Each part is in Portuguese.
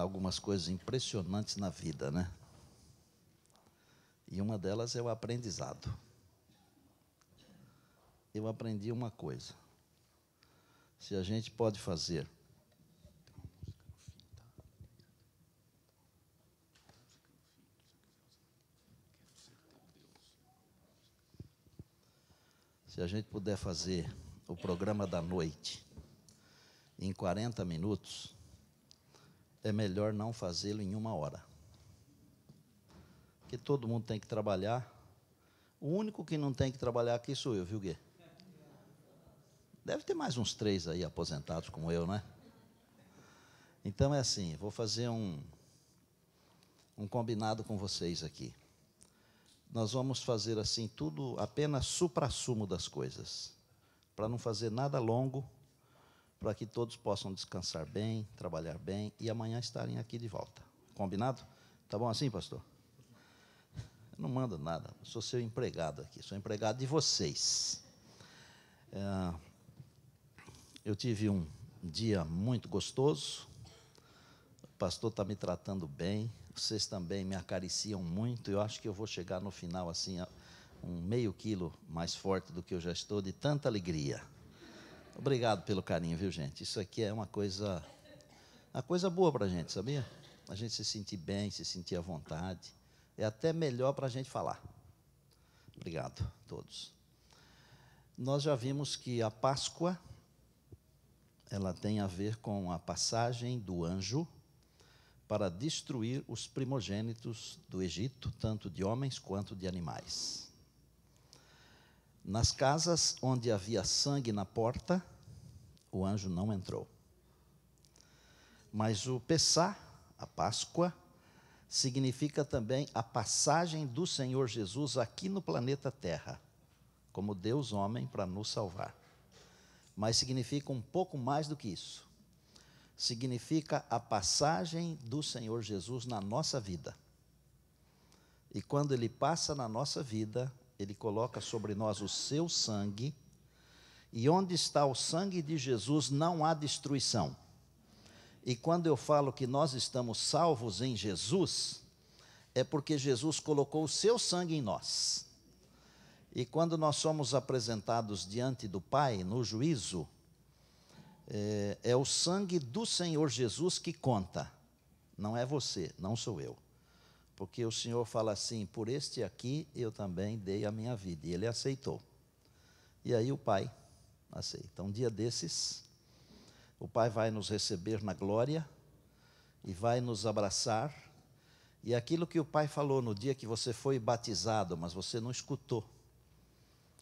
algumas coisas impressionantes na vida, né? E uma delas é o aprendizado. Eu aprendi uma coisa. Se a gente pode fazer Se a gente puder fazer o programa da noite em 40 minutos, é melhor não fazê-lo em uma hora. Porque todo mundo tem que trabalhar. O único que não tem que trabalhar aqui sou eu, viu, Gui? Deve ter mais uns três aí aposentados como eu, né? Então é assim, vou fazer um, um combinado com vocês aqui. Nós vamos fazer assim tudo apenas supra-sumo das coisas, para não fazer nada longo para que todos possam descansar bem, trabalhar bem e amanhã estarem aqui de volta. Combinado? Tá bom assim, pastor? Eu não mando nada, sou seu empregado aqui, sou empregado de vocês. É, eu tive um dia muito gostoso, o pastor está me tratando bem, vocês também me acariciam muito, eu acho que eu vou chegar no final assim, um meio quilo mais forte do que eu já estou, de tanta alegria. Obrigado pelo carinho, viu, gente? Isso aqui é uma coisa, uma coisa boa para a gente, sabia? A gente se sentir bem, se sentir à vontade. É até melhor para a gente falar. Obrigado a todos. Nós já vimos que a Páscoa ela tem a ver com a passagem do anjo para destruir os primogênitos do Egito, tanto de homens quanto de animais. Nas casas onde havia sangue na porta, o anjo não entrou. Mas o Pessá, a Páscoa, significa também a passagem do Senhor Jesus aqui no planeta Terra, como Deus homem para nos salvar. Mas significa um pouco mais do que isso. Significa a passagem do Senhor Jesus na nossa vida. E quando ele passa na nossa vida, ele coloca sobre nós o seu sangue, e onde está o sangue de Jesus não há destruição. E quando eu falo que nós estamos salvos em Jesus, é porque Jesus colocou o seu sangue em nós. E quando nós somos apresentados diante do Pai no juízo, é, é o sangue do Senhor Jesus que conta, não é você, não sou eu. Porque o Senhor fala assim: por este aqui eu também dei a minha vida. E ele aceitou. E aí o pai aceita. Um dia desses, o pai vai nos receber na glória e vai nos abraçar. E aquilo que o pai falou no dia que você foi batizado, mas você não escutou,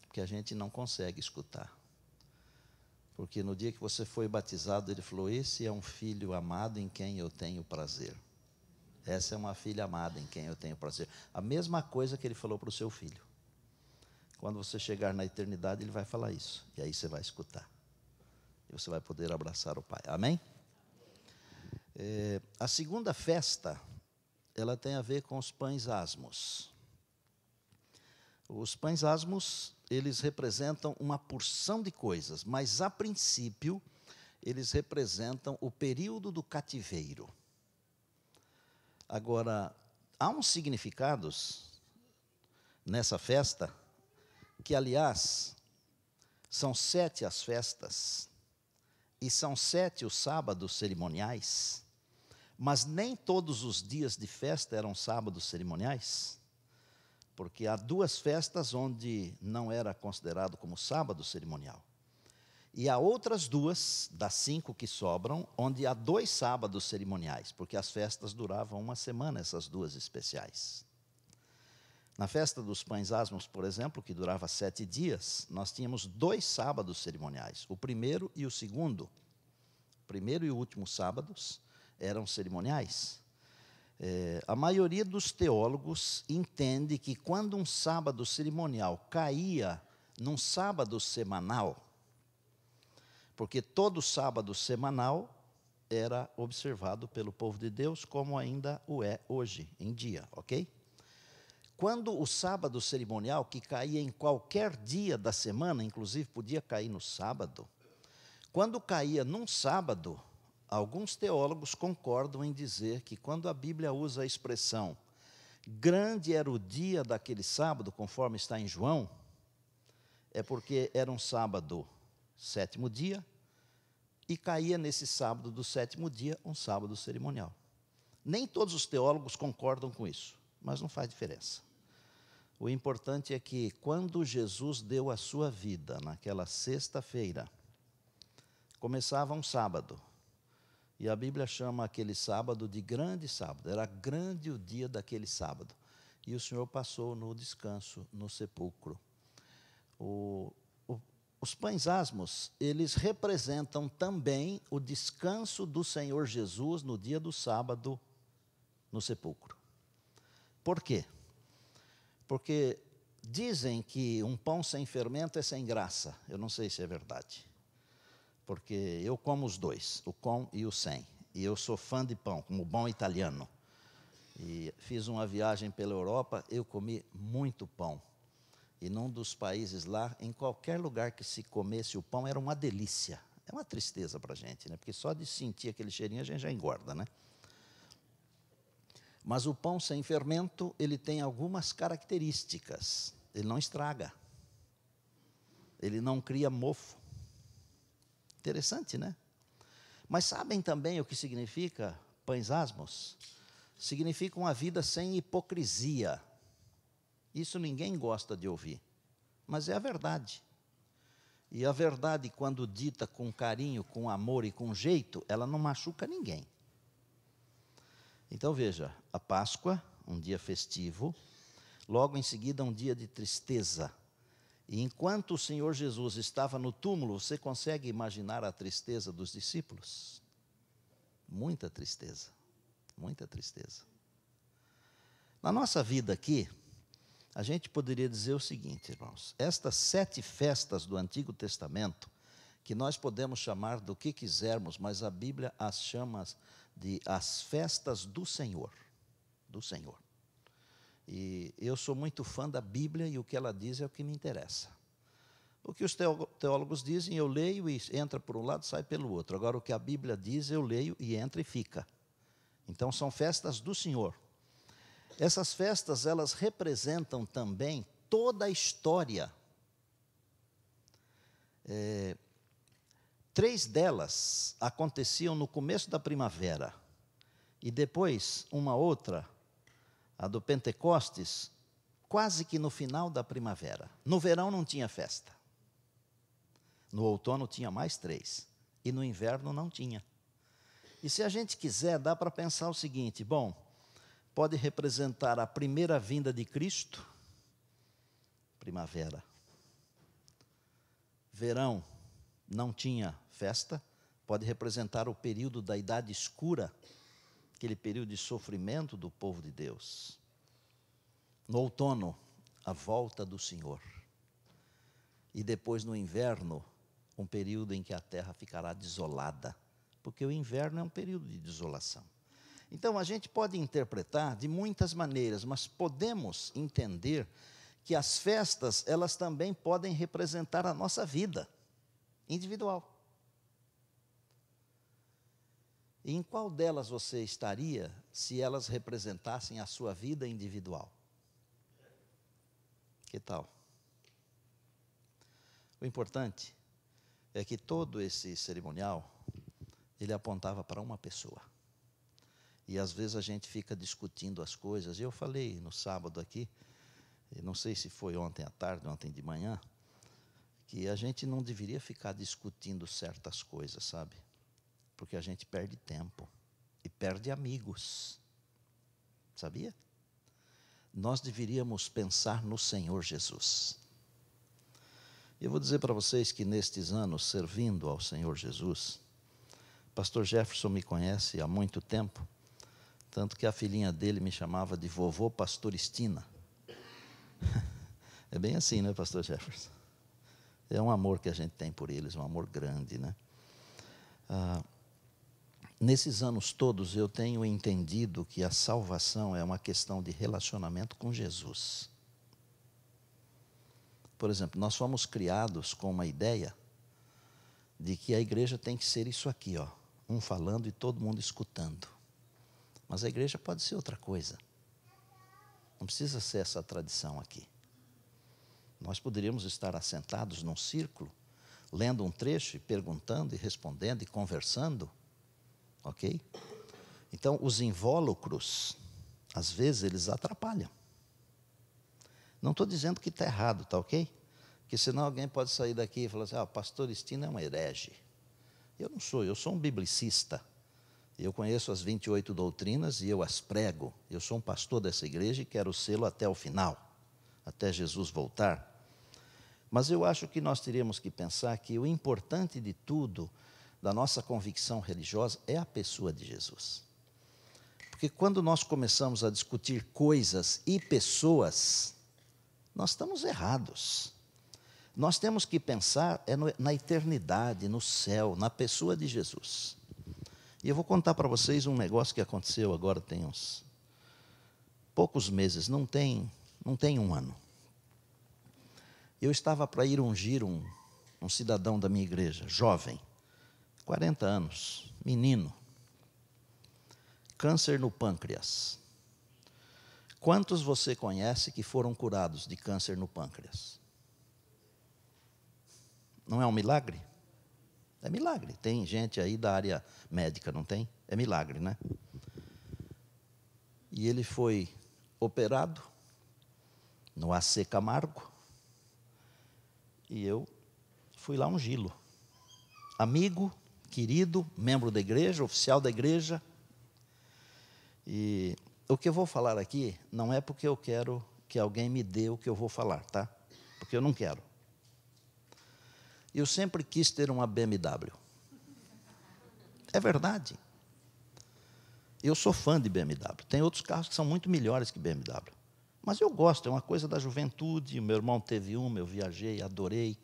porque a gente não consegue escutar. Porque no dia que você foi batizado, ele falou: Esse é um filho amado em quem eu tenho prazer. Essa é uma filha amada em quem eu tenho prazer. A mesma coisa que ele falou para o seu filho. Quando você chegar na eternidade, ele vai falar isso. E aí você vai escutar. E você vai poder abraçar o Pai. Amém? É, a segunda festa, ela tem a ver com os pães asmos. Os pães asmos, eles representam uma porção de coisas, mas a princípio, eles representam o período do cativeiro. Agora, há uns significados nessa festa, que, aliás, são sete as festas, e são sete os sábados cerimoniais, mas nem todos os dias de festa eram sábados cerimoniais, porque há duas festas onde não era considerado como sábado cerimonial. E há outras duas, das cinco que sobram, onde há dois sábados cerimoniais, porque as festas duravam uma semana, essas duas especiais. Na festa dos pães asmos, por exemplo, que durava sete dias, nós tínhamos dois sábados cerimoniais, o primeiro e o segundo. O primeiro e o último sábados eram cerimoniais. É, a maioria dos teólogos entende que quando um sábado cerimonial caía num sábado semanal, porque todo sábado semanal era observado pelo povo de Deus, como ainda o é hoje em dia, ok? Quando o sábado cerimonial, que caía em qualquer dia da semana, inclusive podia cair no sábado, quando caía num sábado, alguns teólogos concordam em dizer que quando a Bíblia usa a expressão grande era o dia daquele sábado, conforme está em João, é porque era um sábado sétimo dia, e caía nesse sábado do sétimo dia um sábado cerimonial. Nem todos os teólogos concordam com isso, mas não faz diferença. O importante é que quando Jesus deu a sua vida naquela sexta-feira, começava um sábado. E a Bíblia chama aquele sábado de grande sábado. Era grande o dia daquele sábado. E o Senhor passou no descanso, no sepulcro. O, os pães asmos, eles representam também o descanso do Senhor Jesus no dia do sábado no sepulcro. Por quê? Porque dizem que um pão sem fermento é sem graça. Eu não sei se é verdade. Porque eu como os dois, o com e o sem. E eu sou fã de pão, como bom italiano. E fiz uma viagem pela Europa, eu comi muito pão e num dos países lá, em qualquer lugar que se comesse o pão, era uma delícia. É uma tristeza para a gente, né? Porque só de sentir aquele cheirinho a gente já engorda, né? Mas o pão sem fermento, ele tem algumas características. Ele não estraga. Ele não cria mofo. Interessante, né? Mas sabem também o que significa pães asmos? Significa uma vida sem hipocrisia, isso ninguém gosta de ouvir, mas é a verdade. E a verdade, quando dita com carinho, com amor e com jeito, ela não machuca ninguém. Então veja: a Páscoa, um dia festivo, logo em seguida, um dia de tristeza. E enquanto o Senhor Jesus estava no túmulo, você consegue imaginar a tristeza dos discípulos? Muita tristeza, muita tristeza. Na nossa vida aqui, a gente poderia dizer o seguinte, irmãos: estas sete festas do Antigo Testamento, que nós podemos chamar do que quisermos, mas a Bíblia as chama de as festas do Senhor. Do Senhor. E eu sou muito fã da Bíblia e o que ela diz é o que me interessa. O que os teólogos dizem, eu leio e entra por um lado, sai pelo outro. Agora, o que a Bíblia diz, eu leio e entra e fica. Então, são festas do Senhor. Essas festas, elas representam também toda a história. É, três delas aconteciam no começo da primavera, e depois uma outra, a do Pentecostes, quase que no final da primavera. No verão não tinha festa. No outono tinha mais três. E no inverno não tinha. E se a gente quiser, dá para pensar o seguinte: bom, pode representar a primeira vinda de Cristo, primavera. Verão não tinha festa, pode representar o período da idade escura, aquele período de sofrimento do povo de Deus. No outono, a volta do Senhor. E depois no inverno, um período em que a terra ficará desolada, porque o inverno é um período de desolação. Então, a gente pode interpretar de muitas maneiras, mas podemos entender que as festas, elas também podem representar a nossa vida individual. E em qual delas você estaria se elas representassem a sua vida individual? Que tal? O importante é que todo esse cerimonial ele apontava para uma pessoa. E às vezes a gente fica discutindo as coisas. Eu falei no sábado aqui, não sei se foi ontem à tarde, ontem de manhã, que a gente não deveria ficar discutindo certas coisas, sabe? Porque a gente perde tempo e perde amigos. Sabia? Nós deveríamos pensar no Senhor Jesus. Eu vou dizer para vocês que nestes anos servindo ao Senhor Jesus, Pastor Jefferson me conhece há muito tempo tanto que a filhinha dele me chamava de vovô Pastoristina. É bem assim, né, pastor Jefferson? É um amor que a gente tem por eles, um amor grande, né? Ah, nesses anos todos eu tenho entendido que a salvação é uma questão de relacionamento com Jesus. Por exemplo, nós fomos criados com uma ideia de que a igreja tem que ser isso aqui, ó, um falando e todo mundo escutando. Mas a igreja pode ser outra coisa. Não precisa ser essa tradição aqui. Nós poderíamos estar assentados num círculo, lendo um trecho e perguntando e respondendo e conversando, ok? Então, os invólucros, às vezes, eles atrapalham. Não estou dizendo que está errado, tá ok? Porque senão alguém pode sair daqui e falar assim: ah, pastor Estino é um herege. Eu não sou, eu sou um biblicista. Eu conheço as 28 doutrinas e eu as prego. Eu sou um pastor dessa igreja e quero sê-lo até o final, até Jesus voltar. Mas eu acho que nós teríamos que pensar que o importante de tudo da nossa convicção religiosa é a pessoa de Jesus. Porque quando nós começamos a discutir coisas e pessoas, nós estamos errados. Nós temos que pensar é na eternidade, no céu, na pessoa de Jesus. E eu vou contar para vocês um negócio que aconteceu agora tem uns poucos meses, não tem, não tem um ano. Eu estava para ir ungir um, um cidadão da minha igreja, jovem, 40 anos, menino, câncer no pâncreas. Quantos você conhece que foram curados de câncer no pâncreas? Não é um milagre? É milagre. Tem gente aí da área médica, não tem? É milagre, né? E ele foi operado no AC Camargo. E eu fui lá ungilo. gilo, Amigo, querido, membro da igreja, oficial da igreja. E o que eu vou falar aqui não é porque eu quero que alguém me dê o que eu vou falar, tá? Porque eu não quero. Eu sempre quis ter uma BMW. É verdade. Eu sou fã de BMW. Tem outros carros que são muito melhores que BMW. Mas eu gosto, é uma coisa da juventude. Meu irmão teve uma, eu viajei, adorei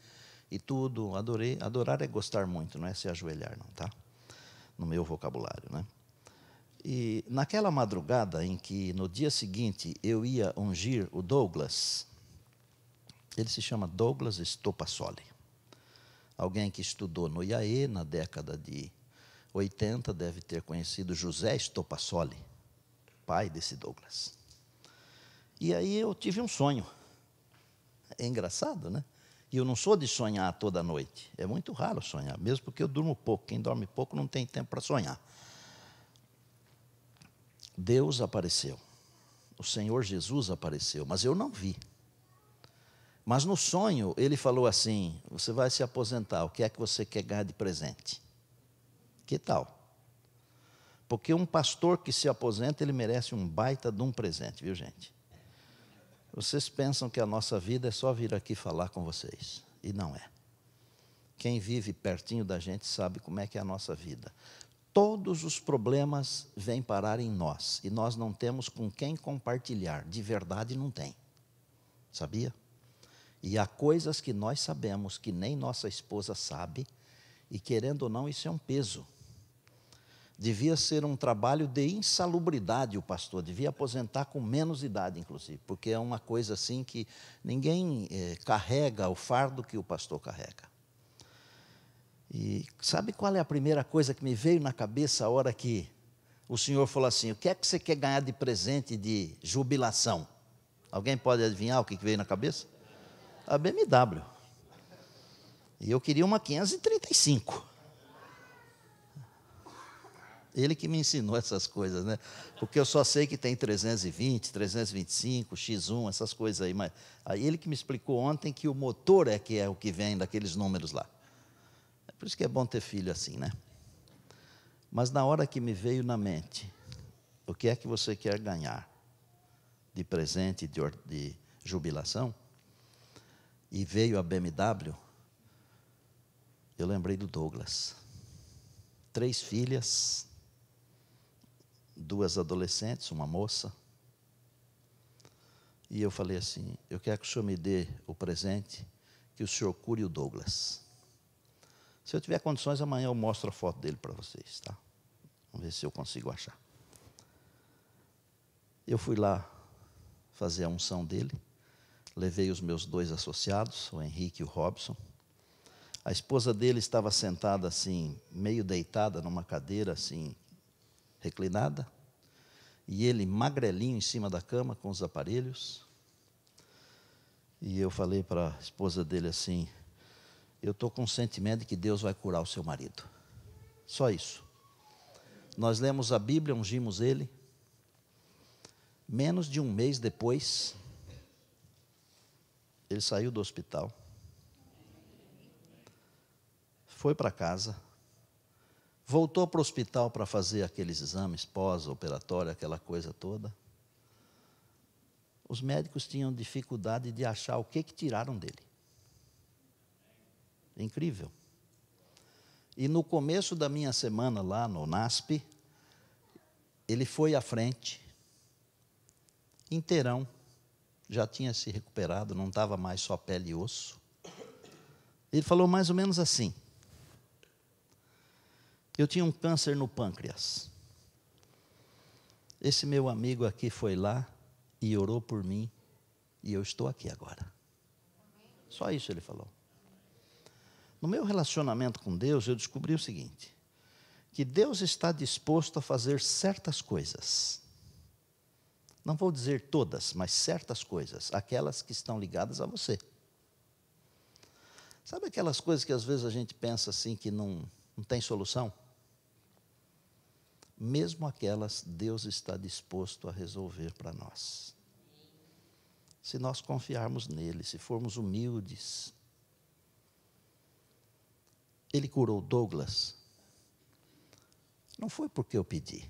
e tudo. Adorei. Adorar é gostar muito, não é se ajoelhar, não, tá? No meu vocabulário, né? E naquela madrugada em que no dia seguinte eu ia ungir o Douglas, ele se chama Douglas Stopassoli. Alguém que estudou no IAE na década de 80 deve ter conhecido José Stopassoli, pai desse Douglas. E aí eu tive um sonho. É engraçado, né? E eu não sou de sonhar toda noite. É muito raro sonhar, mesmo porque eu durmo pouco. Quem dorme pouco não tem tempo para sonhar. Deus apareceu. O Senhor Jesus apareceu, mas eu não vi. Mas no sonho, ele falou assim: Você vai se aposentar, o que é que você quer ganhar de presente? Que tal? Porque um pastor que se aposenta, ele merece um baita de um presente, viu, gente? Vocês pensam que a nossa vida é só vir aqui falar com vocês, e não é. Quem vive pertinho da gente sabe como é que é a nossa vida. Todos os problemas vêm parar em nós, e nós não temos com quem compartilhar, de verdade não tem. Sabia? E há coisas que nós sabemos que nem nossa esposa sabe, e querendo ou não, isso é um peso. Devia ser um trabalho de insalubridade o pastor, devia aposentar com menos idade, inclusive, porque é uma coisa assim que ninguém eh, carrega o fardo que o pastor carrega. E sabe qual é a primeira coisa que me veio na cabeça a hora que o senhor falou assim: o que é que você quer ganhar de presente de jubilação? Alguém pode adivinhar o que veio na cabeça? a BMW. E eu queria uma 535. Ele que me ensinou essas coisas, né? Porque eu só sei que tem 320, 325, X1, essas coisas aí. Mas aí ele que me explicou ontem que o motor é que é o que vem daqueles números lá. É por isso que é bom ter filho assim, né? Mas na hora que me veio na mente, o que é que você quer ganhar de presente, de, de jubilação? e veio a BMW, eu lembrei do Douglas. Três filhas, duas adolescentes, uma moça. E eu falei assim: eu quero que o senhor me dê o presente que o senhor cure o Douglas. Se eu tiver condições, amanhã eu mostro a foto dele para vocês, tá? Vamos ver se eu consigo achar. Eu fui lá fazer a unção dele. Levei os meus dois associados, o Henrique e o Robson. A esposa dele estava sentada assim, meio deitada numa cadeira assim, reclinada, e ele magrelinho em cima da cama com os aparelhos. E eu falei para a esposa dele assim: Eu estou com o sentimento de que Deus vai curar o seu marido. Só isso. Nós lemos a Bíblia, ungimos ele. Menos de um mês depois, ele saiu do hospital, foi para casa, voltou para o hospital para fazer aqueles exames pós-operatório, aquela coisa toda. Os médicos tinham dificuldade de achar o que, que tiraram dele. É incrível. E no começo da minha semana lá no NASP, ele foi à frente, inteirão, já tinha se recuperado, não estava mais só pele e osso. Ele falou mais ou menos assim: Eu tinha um câncer no pâncreas. Esse meu amigo aqui foi lá e orou por mim, e eu estou aqui agora. Só isso ele falou. No meu relacionamento com Deus, eu descobri o seguinte: que Deus está disposto a fazer certas coisas não vou dizer todas, mas certas coisas, aquelas que estão ligadas a você. Sabe aquelas coisas que às vezes a gente pensa assim que não, não tem solução? Mesmo aquelas, Deus está disposto a resolver para nós. Se nós confiarmos nele, se formos humildes. Ele curou Douglas. Não foi porque eu pedi,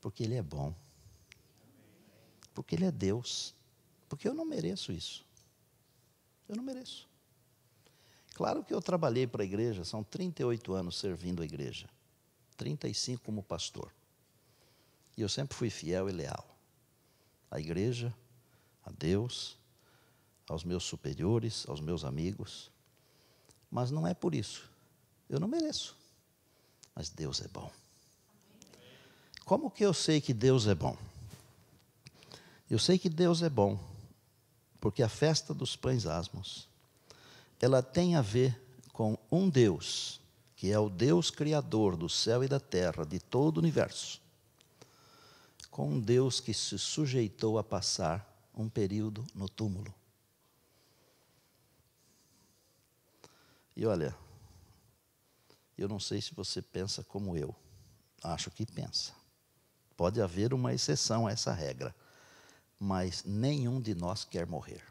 porque ele é bom. Porque Ele é Deus. Porque eu não mereço isso. Eu não mereço. Claro que eu trabalhei para a igreja, são 38 anos servindo a igreja, 35 como pastor. E eu sempre fui fiel e leal à igreja, a Deus, aos meus superiores, aos meus amigos. Mas não é por isso. Eu não mereço. Mas Deus é bom. Como que eu sei que Deus é bom? Eu sei que Deus é bom, porque a festa dos pães asmos, ela tem a ver com um Deus, que é o Deus criador do céu e da terra, de todo o universo, com um Deus que se sujeitou a passar um período no túmulo. E olha, eu não sei se você pensa como eu, acho que pensa. Pode haver uma exceção a essa regra mas nenhum de nós quer morrer.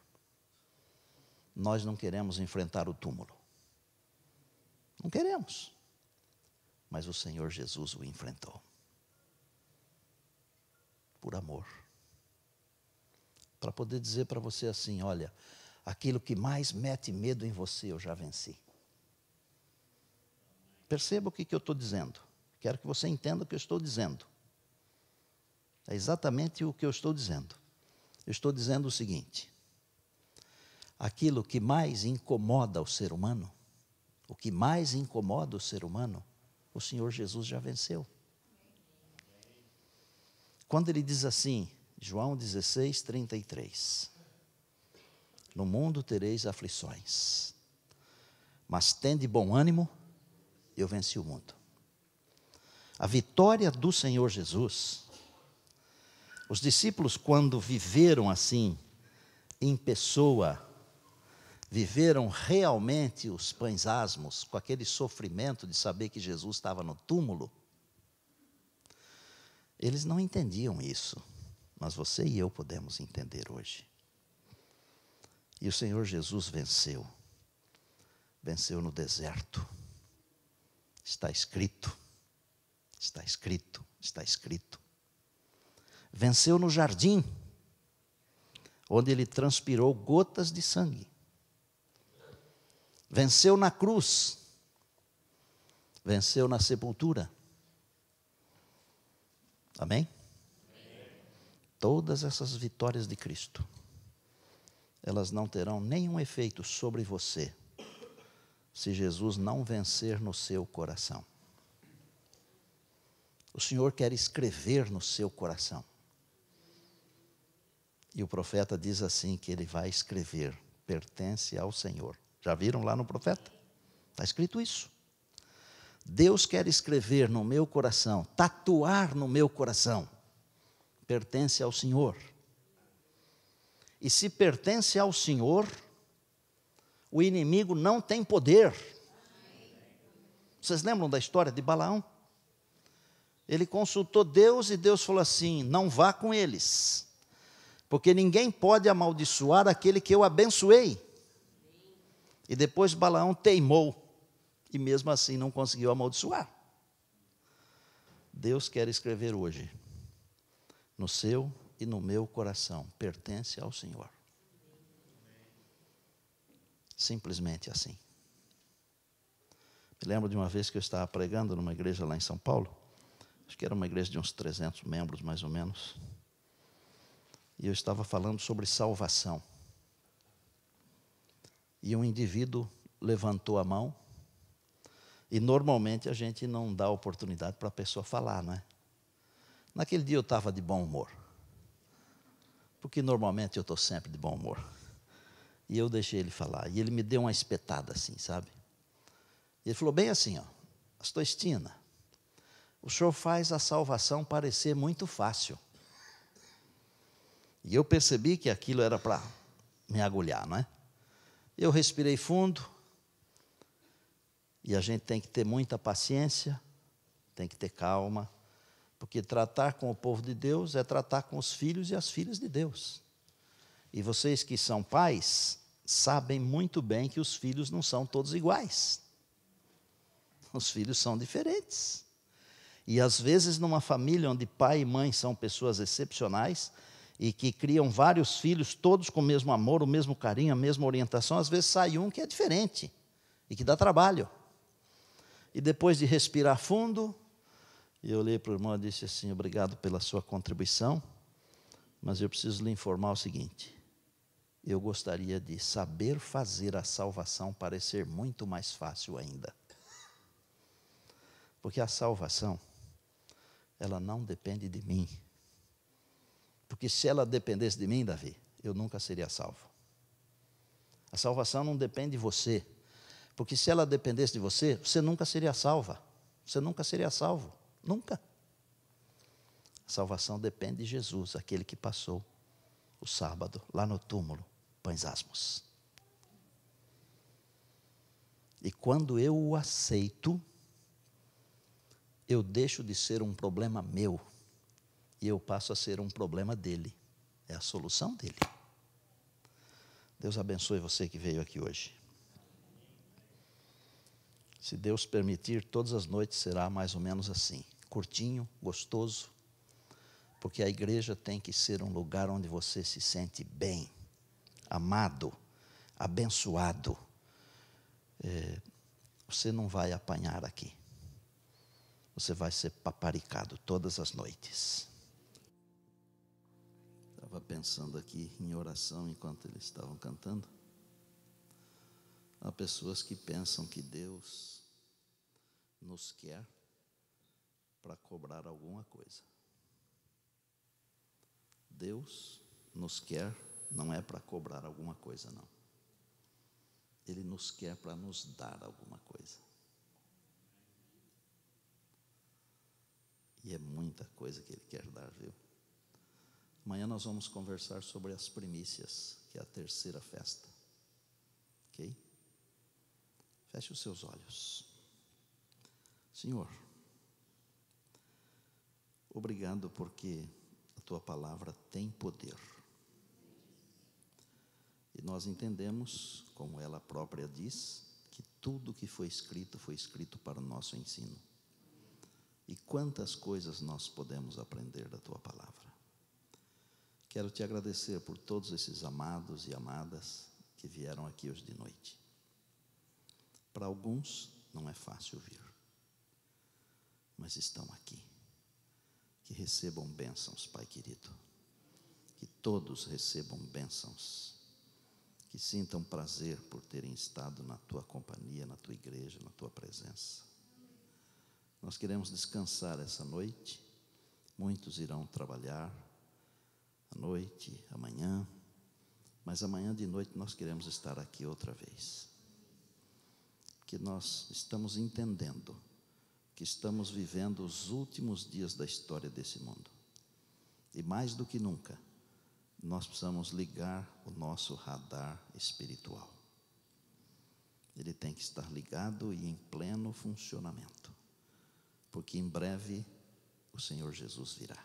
Nós não queremos enfrentar o túmulo. Não queremos. Mas o Senhor Jesus o enfrentou. Por amor. Para poder dizer para você assim: olha, aquilo que mais mete medo em você eu já venci. Perceba o que, que eu estou dizendo. Quero que você entenda o que eu estou dizendo. É exatamente o que eu estou dizendo. Eu estou dizendo o seguinte: aquilo que mais incomoda o ser humano, o que mais incomoda o ser humano, o Senhor Jesus já venceu. Quando ele diz assim, João 16, 33: No mundo tereis aflições, mas tende bom ânimo, eu venci o mundo. A vitória do Senhor Jesus os discípulos, quando viveram assim, em pessoa, viveram realmente os pães asmos, com aquele sofrimento de saber que Jesus estava no túmulo, eles não entendiam isso, mas você e eu podemos entender hoje. E o Senhor Jesus venceu, venceu no deserto, está escrito, está escrito, está escrito. Venceu no jardim, onde ele transpirou gotas de sangue. Venceu na cruz. Venceu na sepultura. Amém? Todas essas vitórias de Cristo, elas não terão nenhum efeito sobre você se Jesus não vencer no seu coração. O Senhor quer escrever no seu coração e o profeta diz assim: que ele vai escrever, pertence ao Senhor. Já viram lá no profeta? Está escrito isso. Deus quer escrever no meu coração, tatuar no meu coração, pertence ao Senhor. E se pertence ao Senhor, o inimigo não tem poder. Vocês lembram da história de Balaão? Ele consultou Deus e Deus falou assim: não vá com eles. Porque ninguém pode amaldiçoar aquele que eu abençoei. E depois Balaão teimou e mesmo assim não conseguiu amaldiçoar. Deus quer escrever hoje no seu e no meu coração, pertence ao Senhor. Simplesmente assim. Me lembro de uma vez que eu estava pregando numa igreja lá em São Paulo, acho que era uma igreja de uns 300 membros mais ou menos. E eu estava falando sobre salvação. E um indivíduo levantou a mão. E normalmente a gente não dá oportunidade para a pessoa falar, não é? Naquele dia eu estava de bom humor. Porque normalmente eu estou sempre de bom humor. E eu deixei ele falar. E ele me deu uma espetada assim, sabe? E ele falou bem assim, ó. Astostina, o senhor faz a salvação parecer muito fácil. E eu percebi que aquilo era para me agulhar, não é? Eu respirei fundo. E a gente tem que ter muita paciência, tem que ter calma, porque tratar com o povo de Deus é tratar com os filhos e as filhas de Deus. E vocês que são pais sabem muito bem que os filhos não são todos iguais. Os filhos são diferentes. E às vezes, numa família onde pai e mãe são pessoas excepcionais, e que criam vários filhos, todos com o mesmo amor, o mesmo carinho, a mesma orientação, às vezes sai um que é diferente e que dá trabalho. E depois de respirar fundo, eu olhei para o irmão e disse assim: Obrigado pela sua contribuição, mas eu preciso lhe informar o seguinte. Eu gostaria de saber fazer a salvação parecer muito mais fácil ainda. Porque a salvação, ela não depende de mim, porque se ela dependesse de mim, Davi, eu nunca seria salvo. A salvação não depende de você. Porque se ela dependesse de você, você nunca seria salva. Você nunca seria salvo. Nunca. A salvação depende de Jesus, aquele que passou o sábado lá no túmulo, pães asmos. E quando eu o aceito, eu deixo de ser um problema meu e eu passo a ser um problema dele, é a solução dele. Deus abençoe você que veio aqui hoje. Se Deus permitir, todas as noites será mais ou menos assim, curtinho, gostoso, porque a igreja tem que ser um lugar onde você se sente bem, amado, abençoado. É, você não vai apanhar aqui. Você vai ser paparicado todas as noites estava pensando aqui em oração enquanto eles estavam cantando. Há pessoas que pensam que Deus nos quer para cobrar alguma coisa. Deus nos quer não é para cobrar alguma coisa, não. Ele nos quer para nos dar alguma coisa. E é muita coisa que Ele quer dar, viu? Amanhã nós vamos conversar sobre as primícias, que é a terceira festa. Ok? Feche os seus olhos. Senhor, obrigado porque a tua palavra tem poder. E nós entendemos, como ela própria diz, que tudo que foi escrito foi escrito para o nosso ensino. E quantas coisas nós podemos aprender da tua palavra. Quero te agradecer por todos esses amados e amadas que vieram aqui hoje de noite. Para alguns não é fácil vir, mas estão aqui. Que recebam bênçãos, Pai querido. Que todos recebam bênçãos. Que sintam prazer por terem estado na tua companhia, na tua igreja, na tua presença. Nós queremos descansar essa noite. Muitos irão trabalhar, à noite, amanhã. Mas amanhã de noite nós queremos estar aqui outra vez. Que nós estamos entendendo que estamos vivendo os últimos dias da história desse mundo. E mais do que nunca, nós precisamos ligar o nosso radar espiritual. Ele tem que estar ligado e em pleno funcionamento, porque em breve o Senhor Jesus virá.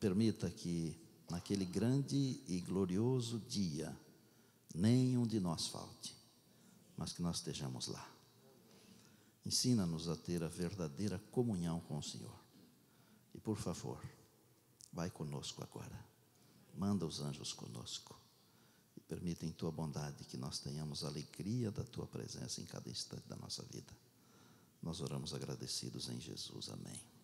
Permita que naquele grande e glorioso dia nenhum de nós falte, mas que nós estejamos lá. Ensina-nos a ter a verdadeira comunhão com o Senhor. E por favor, vai conosco agora. Manda os anjos conosco. E permita em tua bondade que nós tenhamos a alegria da tua presença em cada instante da nossa vida. Nós oramos agradecidos em Jesus. Amém.